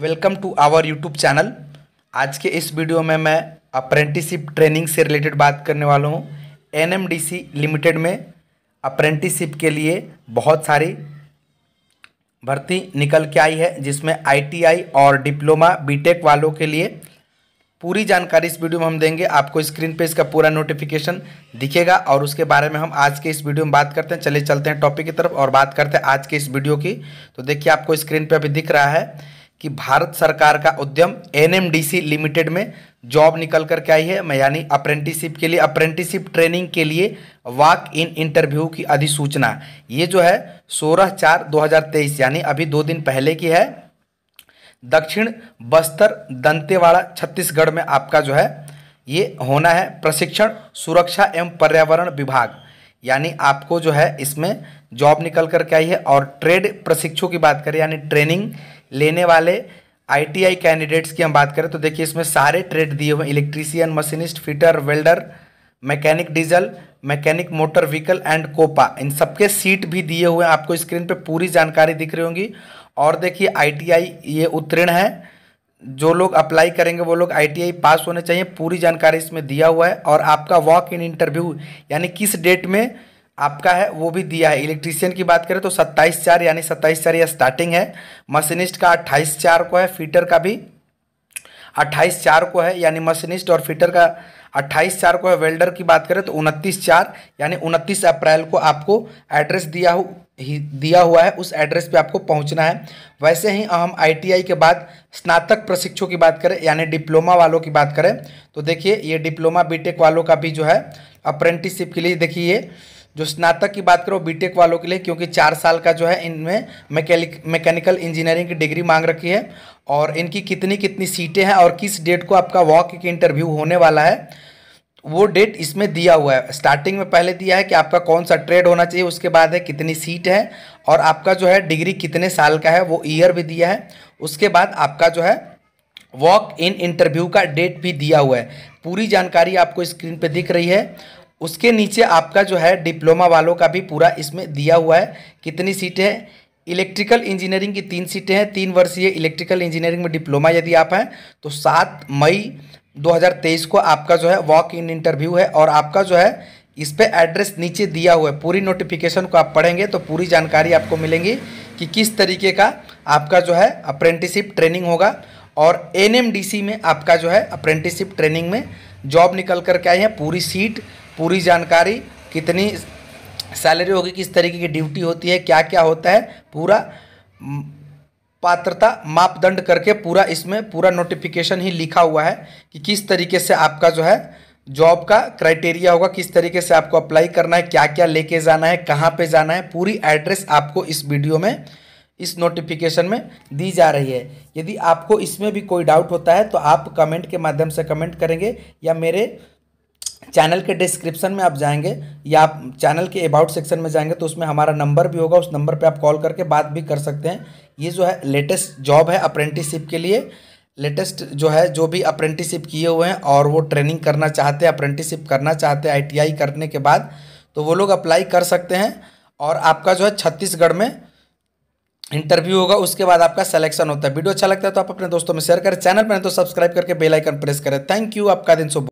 welcome to our YouTube channel आज के इस वीडियो में मैं अप्रेंटिसिप ट्रेनिंग से रिलेटेड बात करने वाला हूँ एन लिमिटेड में अप्रेंटिसिप के लिए बहुत सारी भर्ती निकल के आई है जिसमें आईटीआई और डिप्लोमा बीटेक वालों के लिए पूरी जानकारी इस वीडियो में हम देंगे आपको स्क्रीन पे इसका पूरा नोटिफिकेशन दिखेगा और उसके बारे में हम आज के इस वीडियो में बात करते हैं चले चलते हैं टॉपिक की तरफ और बात करते हैं आज के इस वीडियो की तो देखिए आपको स्क्रीन पे अभी दिख रहा है कि भारत सरकार का उद्यम एनएमडीसी लिमिटेड में जॉब निकल कर के आई है मैं यानी अप्रेंटिसिप के लिए अप्रेंटिसिप ट्रेनिंग के लिए वाक इन इंटरव्यू की अधिसूचना ये जो है 16 चार 2023 यानी अभी दो दिन पहले की है दक्षिण बस्तर दंतेवाड़ा छत्तीसगढ़ में आपका जो है ये होना है प्रशिक्षण सुरक्षा एवं पर्यावरण विभाग यानी आपको जो है इसमें जॉब निकल कर के आई है और ट्रेड प्रशिक्षु की बात करें यानी ट्रेनिंग लेने वाले आईटीआई कैंडिडेट्स की हम बात करें तो देखिए इसमें सारे ट्रेड दिए हुए electrician machinist fitter welder mechanic diesel mechanic motor vehicle and COPA इन सबके सीट भी दिए हुए हैं आपको स्क्रीन पर पूरी जानकारी दिख रही होंगी और देखिए आईटीआई ये उत्तीर्ण है जो लोग अप्लाई करेंगे वो लोग आईटीआई पास होने चाहिए पूरी जानकारी इसमें दिया हुआ है और आपका वॉक इन इंटरव्यू यानी किस डेट में आपका है वो भी दिया है इलेक्ट्रीशियन की बात करें तो सत्ताईस चार यानी सत्ताईस चार या स्टार्टिंग है मशीनिस्ट का अट्ठाईस चार को है फीटर का भी अट्ठाईस चार को है यानी मशीनिस्ट और फीटर का अट्ठाईस चार को है वेल्डर की बात करें तो उनतीस चार यानी उनतीस अप्रैल को आपको एड्रेस दिया हु, ही दिया हुआ है उस एड्रेस पे आपको पहुंचना है वैसे ही हम आईटीआई के बाद स्नातक प्रशिक्षु की बात करें यानी डिप्लोमा वालों की बात करें तो देखिए ये डिप्लोमा बीटेक वालों का भी जो है अप्रेंटिसशिप के लिए देखिए जो स्नातक की बात करो बीटेक वालों के लिए क्योंकि चार साल का जो है इनमें मैकेनिकल इंजीनियरिंग की डिग्री मांग रखी है और इनकी कितनी कितनी सीटें हैं और किस डेट को आपका वॉक के इंटरव्यू होने वाला है वो डेट इसमें दिया हुआ है स्टार्टिंग में पहले दिया है कि आपका कौन सा ट्रेड होना चाहिए उसके बाद है कितनी सीट है और आपका जो है डिग्री कितने साल का है वो ईयर भी दिया है उसके बाद आपका जो है वॉक इन इंटरव्यू का डेट भी दिया हुआ है पूरी जानकारी आपको स्क्रीन पे दिख रही है उसके नीचे आपका जो है डिप्लोमा वालों का भी पूरा इसमें दिया हुआ है कितनी सीटें हैं इलेक्ट्रिकल इंजीनियरिंग की तीन सीटें हैं तीन वर्षीय इलेक्ट्रिकल इंजीनियरिंग में डिप्लोमा यदि आप हैं तो सात मई 2023 को आपका जो है वॉक इन इंटरव्यू है और आपका जो है इस पर एड्रेस नीचे दिया हुआ है पूरी नोटिफिकेशन को आप पढ़ेंगे तो पूरी जानकारी आपको मिलेंगी कि किस तरीके का आपका जो है अप्रेंटिसिप ट्रेनिंग होगा और एन में आपका जो है अप्रेंटिसिप ट्रेनिंग में जॉब निकल करके आए हैं पूरी सीट पूरी जानकारी कितनी सैलरी होगी किस तरीके की ड्यूटी होती है क्या क्या होता है पूरा पात्रता मापदंड करके पूरा इसमें पूरा नोटिफिकेशन ही लिखा हुआ है कि किस तरीके से आपका जो है जॉब का क्राइटेरिया होगा किस तरीके से आपको अप्लाई करना है क्या क्या लेके जाना है कहाँ पे जाना है पूरी एड्रेस आपको इस वीडियो में इस नोटिफिकेशन में दी जा रही है यदि आपको इसमें भी कोई डाउट होता है तो आप कमेंट के माध्यम से कमेंट करेंगे या मेरे चैनल के डिस्क्रिप्शन में आप जाएंगे या आप चैनल के अबाउट सेक्शन में जाएंगे तो उसमें हमारा नंबर भी होगा उस नंबर पे आप कॉल करके बात भी कर सकते हैं ये जो है लेटेस्ट जॉब है अप्रेंटिसशिप के लिए लेटेस्ट जो है जो भी अप्रेंटिसशिप किए हुए हैं और वो ट्रेनिंग करना चाहते हैं अप्रेंटिसशिप करना चाहते हैं आई करने के बाद तो वो लोग अप्लाई कर सकते हैं और आपका जो है छत्तीसगढ़ में इंटरव्यू होगा उसके बाद आपका सलेक्शन होता है वीडियो अच्छा लगता है तो आप अपने दोस्तों में शेयर करें चैनल पर तो सब्सक्राइब करके बेलाइकन प्रेस करें थैंक यू आपका दिन शुभ